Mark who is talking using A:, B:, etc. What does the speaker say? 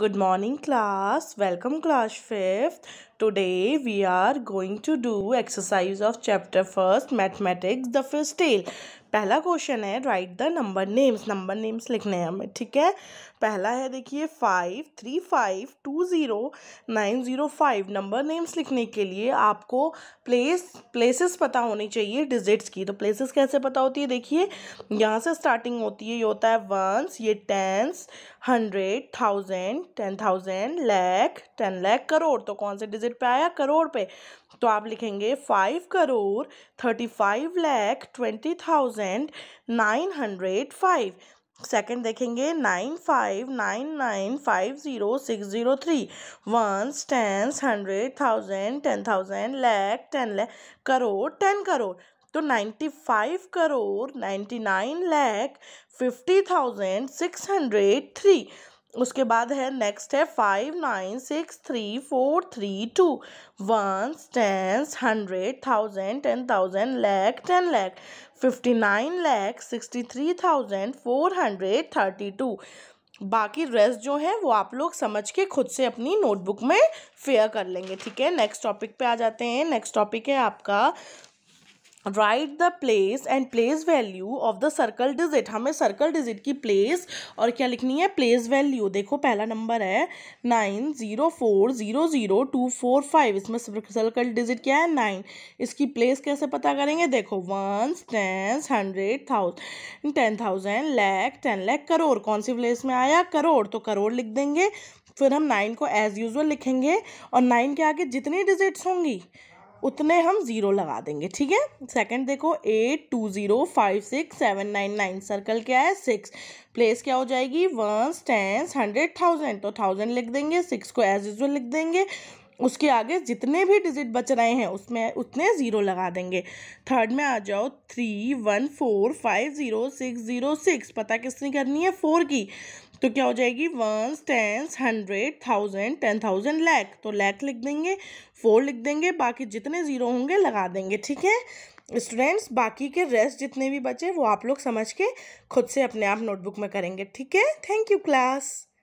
A: Good morning class. Welcome class 5th. Today we are going to do exercise of chapter first mathematics the first tale. पहला question है write the number names number names लिखने हैं हमें ठीक है पहला है देखिए five three five two zero nine zero five number names लिखने के लिए आपको प्लेस प्लेसेस पता होनी चाहिए डिजिट्स की तो प्लेसेस कैसे पता होती है देखिए यहाँ से स्टार्टिंग होती है ये होता है वंस ये tens hundred thousand ten thousand lakh ten lakh crore तो कौन से डिजिट विजिट पे आया करोड़ पे तो आप लिखेंगे five crore thirty five lakh twenty thousand nine hundred five second देखेंगे nine five nine nine five zero six zero three ones tens hundred thousand ten thousand lakh ten lakh crore ten crore तो ninety five crore ninety nine lakh fifty thousand six hundred three उसके बाद है next है five nine six three four three two one tens hundred thousand ten thousand lakh ten lakh fifty nine lakh sixty three thousand four hundred thirty two बाकी rest जो है वो आप लोग समझ के खुद से अपनी नोटबुक में फेयर कर लेंगे ठीक है नेक्स्ट टॉपिक पे आ जाते हैं नेक्स्ट टॉपिक है आपका write the place and place value of the circle digit हमें सर्कल डिजिट की प्लेस और क्या लिखनी है प्लेस वैल्यू देखो पहला नंबर है nine zero four zero zero two four five इसमें सर्कल डिजिट क्या है नाइन इसकी प्लेस कैसे पता करेंगे देखो ones tens hundred thousand ten thousand lakh ten lakh crore कौन सी प्लेस में आया करोड़ तो करोड़ लिख देंगे फिर हम नाइन को एज़ यूजल लिखेंगे और नाइन के आगे जितनी डिजिट्स होंगी उतने हम ज़ीरो लगा देंगे ठीक है सेकंड देखो eight two zero five six seven nine nine circle क्या है सिक्स प्लेस क्या हो जाएगी वंस टेंस हंड्रेड थाउजेंड तो थाउजेंड लिख देंगे सिक्स को एज यूजल लिख देंगे उसके आगे जितने भी डिजिट बच रहे हैं उसमें उतने ज़ीरो लगा देंगे थर्ड में आ जाओ three one four five zero six zero six पता किसने करनी है फोर की तो क्या हो जाएगी ones tens hundred thousand ten thousand lakh तो लैख लिख देंगे फोर लिख देंगे बाकी जितने ज़ीरो होंगे लगा देंगे ठीक है स्टूडेंट्स बाकी के रेस्ट जितने भी बचे वो आप लोग समझ के खुद से अपने आप नोटबुक में करेंगे ठीक है थैंक यू क्लास